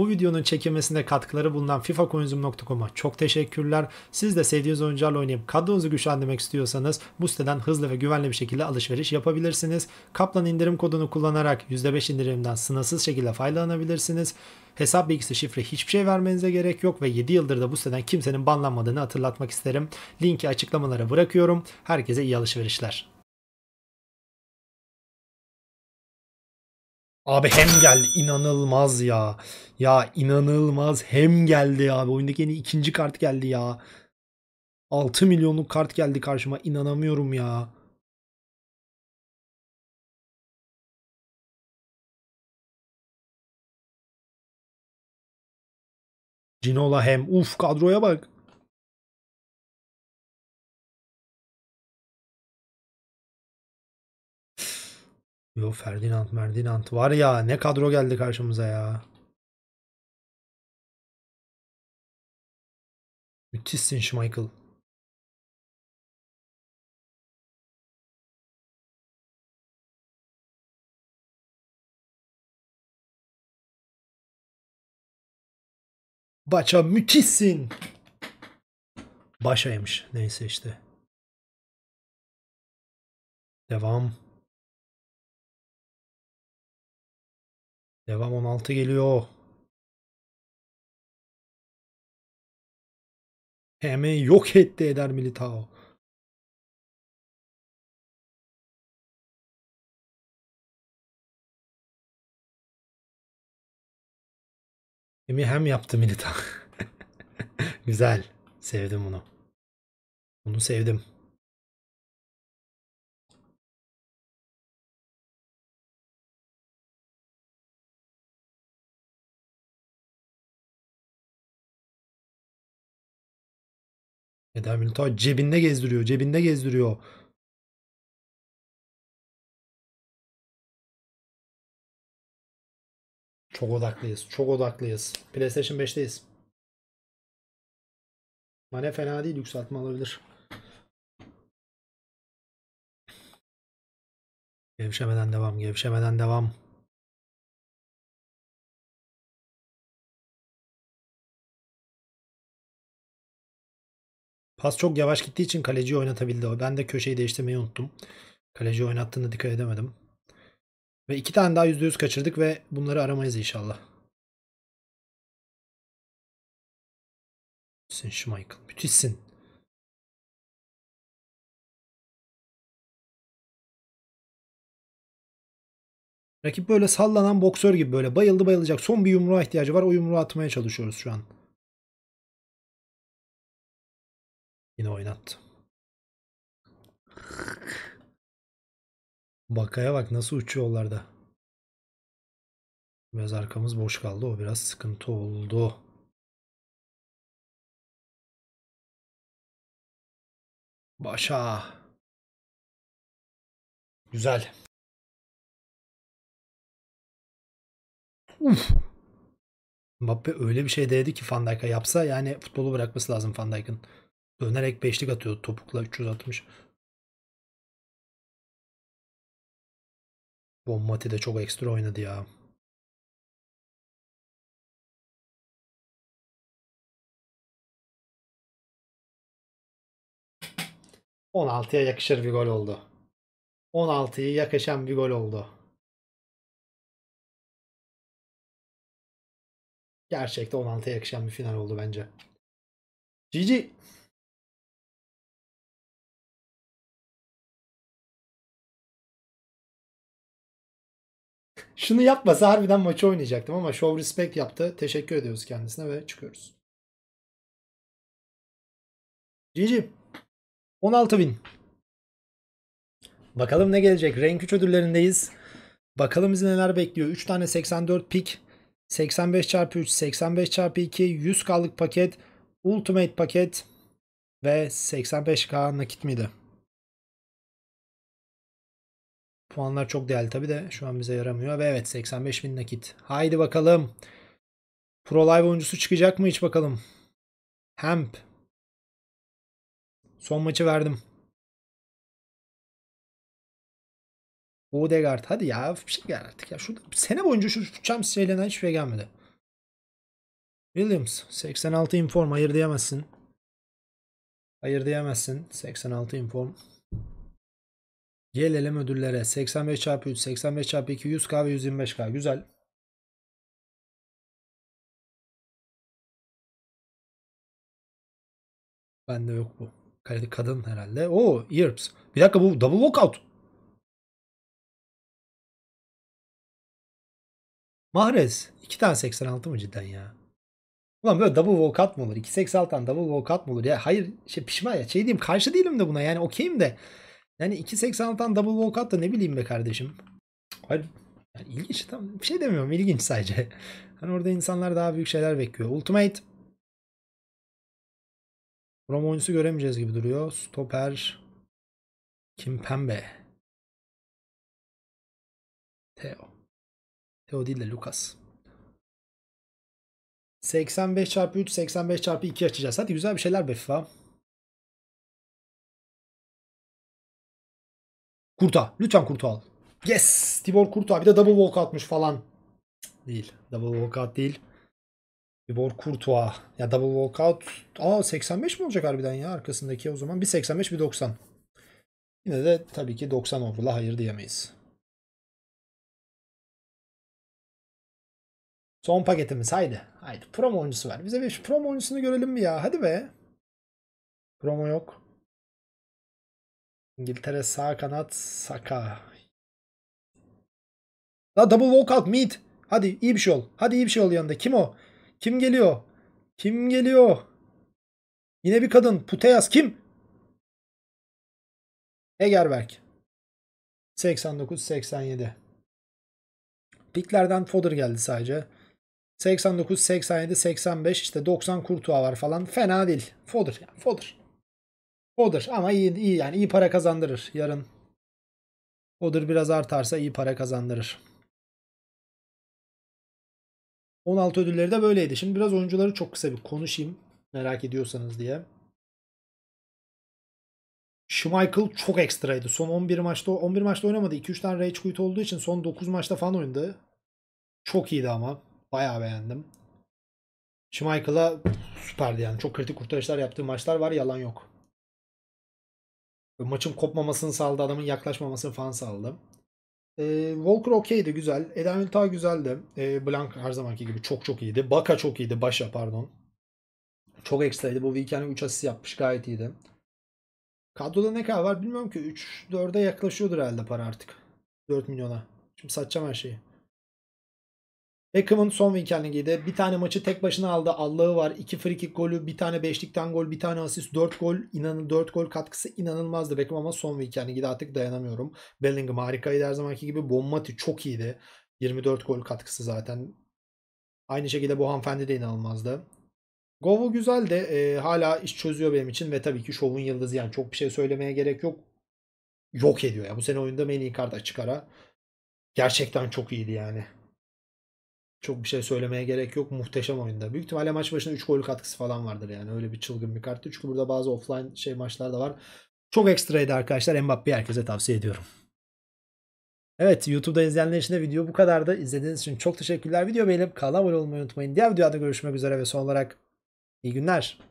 Bu videonun çekilmesinde katkıları bulunan fifacoinsum.com'a çok teşekkürler. Siz de sevdiğiniz oyuncularla oynayıp kadronuzu güçlendirmek istiyorsanız bu siteden hızlı ve güvenli bir şekilde alışveriş yapabilirsiniz. Kaplan indirim kodunu kullanarak %5 indirimden sınırsız şekilde faydalanabilirsiniz. Hesap bilgisi şifre hiçbir şey vermenize gerek yok ve 7 yıldır da bu siteden kimsenin banlanmadığını hatırlatmak isterim. Linki açıklamalara bırakıyorum. Herkese iyi alışverişler. Abi hem geldi inanılmaz ya. Ya inanılmaz hem geldi abi. Oyundaki yeni ikinci kart geldi ya. 6 milyonluk kart geldi karşıma inanamıyorum ya. Cinola hem uf kadroya bak. Yo Ferdinand Ferdinand var ya ne kadro geldi karşımıza ya. Müthişsin Schmeichel. Baça müthişsin. Başaymış. Neyse işte. Devam. Devam 16 geliyor. Hemen yok etti Eder Militao. Hemi hem yaptı Militao. Güzel. Sevdim bunu. Bunu sevdim. Eda Militao cebinde gezdiriyor. Cebinde gezdiriyor. Çok odaklıyız. Çok odaklıyız. PlayStation 5'teyiz. Mane fena değil. Yükseltme alabilir. Gevşemeden devam. Gevşemeden devam. Pas çok yavaş gittiği için kaleciyi oynatabildi o. Ben de köşeyi değiştirmeyi unuttum. Kaleci oynattığında dikkat edemedim. Ve iki tane daha %100 kaçırdık ve bunları aramayız inşallah. Müthişsin Michael, Müthişsin. Rakip böyle sallanan boksör gibi böyle bayıldı bayılacak. Son bir yumruğa ihtiyacı var. O yumruğu atmaya çalışıyoruz şu an. Yine oynattı. Bakaya bak nasıl uçuyor uçuyorlarda. Biraz arkamız boş kaldı. O biraz sıkıntı oldu. Başa. Güzel. Uf. Mbappe öyle bir şey dedi ki Van Dijk'a yapsa yani futbolu bırakması lazım Van Dijk'ın. Dönerek beşlik atıyordu topukla 360. Bommati de çok ekstra oynadı ya. On yakışır bir gol oldu. On yakışan bir gol oldu. Gerçekte 16'ya yakışan bir final oldu bence. GG. Şunu yapmasa harbiden maçı oynayacaktım ama show respect yaptı. Teşekkür ediyoruz kendisine ve çıkıyoruz. GG. 16 bin. Bakalım ne gelecek. Rank 3 ödüllerindeyiz. Bakalım bizi neler bekliyor. 3 tane 84 pik. 85 çarpı 3, 85 çarpı 2, 100 kalık paket, ultimate paket ve 85k nakit miydi? Puanlar çok değerli tabi de şu an bize yaramıyor. Ve evet 85 bin nakit. Haydi bakalım. Pro Live oyuncusu çıkacak mı hiç bakalım. Hemp. Son maçı verdim. Odegaard hadi ya bir şey gel artık ya. Şu sene boyunca şu champs şeylerinden hiçbir şey gelmedi. Williams 86 inform hayır diyemezsin. Hayır diyemezsin. 86 inform. Gelelim ödüllere. 85 çarpı 3, 85 çarpı 2, 100K ve 125K. Güzel. Bende yok bu. Kalite kadın herhalde. Oo, Earps. Bir dakika bu double walkout. Mahrez. 2 tane 86 mı cidden ya? Ulan böyle double walkout mı olur? 2.86'dan double walkout mı olur? Ya hayır şey pişman ya. Şey diyeyim karşı değilim de buna yani okeyim de. Yani 2.86'dan double walkout da ne bileyim be kardeşim. Hayır. Yani ilginç. Tam bir şey demiyorum. ilginç sadece. Hani orada insanlar daha büyük şeyler bekliyor. Ultimate. Roma oyuncusu göremeyeceğiz gibi duruyor. Stoper. Kim Pembe. Theo. Theo değil de Lucas. 85 çarpı 3, 85 çarpı 2 açacağız. Hadi güzel bir şeyler be FIFA. Kurta. Lütfen Kurta al. Yes. Tibor Kurta. Bir de double walk atmış falan. Değil. Double walkout değil. Tibor Kurtua. Ya double walkout. Aa 85 mi olacak harbiden ya arkasındaki o zaman? Bir 85 bir 90. Yine de tabii ki 90 overla hayır diyemeyiz. Son paketimiz haydi. Haydi promo oyuncusu ver. Bize bir promo oyuncusunu görelim mi ya? Hadi be. Promo yok. İngiltere sağ kanat Saka. La double walkout meet. Hadi iyi bir şey ol. Hadi iyi bir şey ol yanında. Kim o? Kim geliyor? Kim geliyor? Yine bir kadın. Puteyas kim? Egerberk. 89-87. Piklerden Fodder geldi sadece. 89, 87, 85 işte 90 Kurtuğa var falan. Fena değil. Fodder. Yani Fodder. Odur ama iyi, iyi yani iyi para kazandırır yarın. Odur biraz artarsa iyi para kazandırır. 16 ödülleri de böyleydi. Şimdi biraz oyuncuları çok kısa bir konuşayım merak ediyorsanız diye. Schmeichel çok ekstraydı. Son 11 maçta 11 maçta oynamadı. 2-3 tane rage quit olduğu için son 9 maçta falan oynadı. Çok iyiydi ama. Bayağı beğendim. Schmeichel'a süperdi yani. Çok kritik kurtarışlar yaptığı maçlar var. Yalan yok. Maçın kopmamasını sağladı. Adamın yaklaşmamasını falan sağladı. E, Walker okeydi güzel. Eden Vilta güzeldi. E, Blank her zamanki gibi çok çok iyiydi. Baka çok iyiydi. Başa pardon. Çok ekstraydı. Bu weekend'e 3 asist yapmış. Gayet iyiydi. Kadroda ne kadar var bilmiyorum ki. 3-4'e yaklaşıyordur herhalde para artık. 4 milyona. Şimdi satacağım her şeyi. Beckham'ın son weekendinde bir tane maçı tek başına aldı. Allah'ı var. 2 free kick golü, bir tane beşlikten gol, bir tane asist, dört gol. inanın dört gol katkısı inanılmazdı Beckham ama son weekendinde artık dayanamıyorum. Bellingham harikaydı her zamanki gibi. Bonmati çok iyiydi. 24 gol katkısı zaten. Aynı şekilde bu hanımefendi de inanılmazdı. Govo güzel de ee, e, hala iş çözüyor benim için ve tabii ki şovun yıldızı yani çok bir şey söylemeye gerek yok. Yok ediyor ya. Bu sene oyunda en iyi kart açık ara. Gerçekten çok iyiydi yani. Çok bir şey söylemeye gerek yok. Muhteşem oyunda. Büyük ihtimalle maç başına 3 gol katkısı falan vardır yani. Öyle bir çılgın bir karttı. Çünkü burada bazı offline şey maçlar da var. Çok ekstraydı arkadaşlar. Mbappe'yi herkese tavsiye ediyorum. Evet YouTube'da izleyenler için de video bu kadardı. İzlediğiniz için çok teşekkürler. Video beğenip kanala abone olmayı unutmayın. Diğer videoda görüşmek üzere ve son olarak iyi günler.